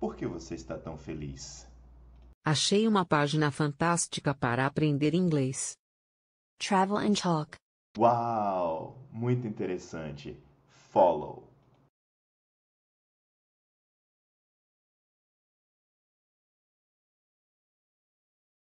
Por que você está tão feliz? Achei uma página fantástica para aprender inglês. Travel and Talk. Uau! Muito interessante. Follow.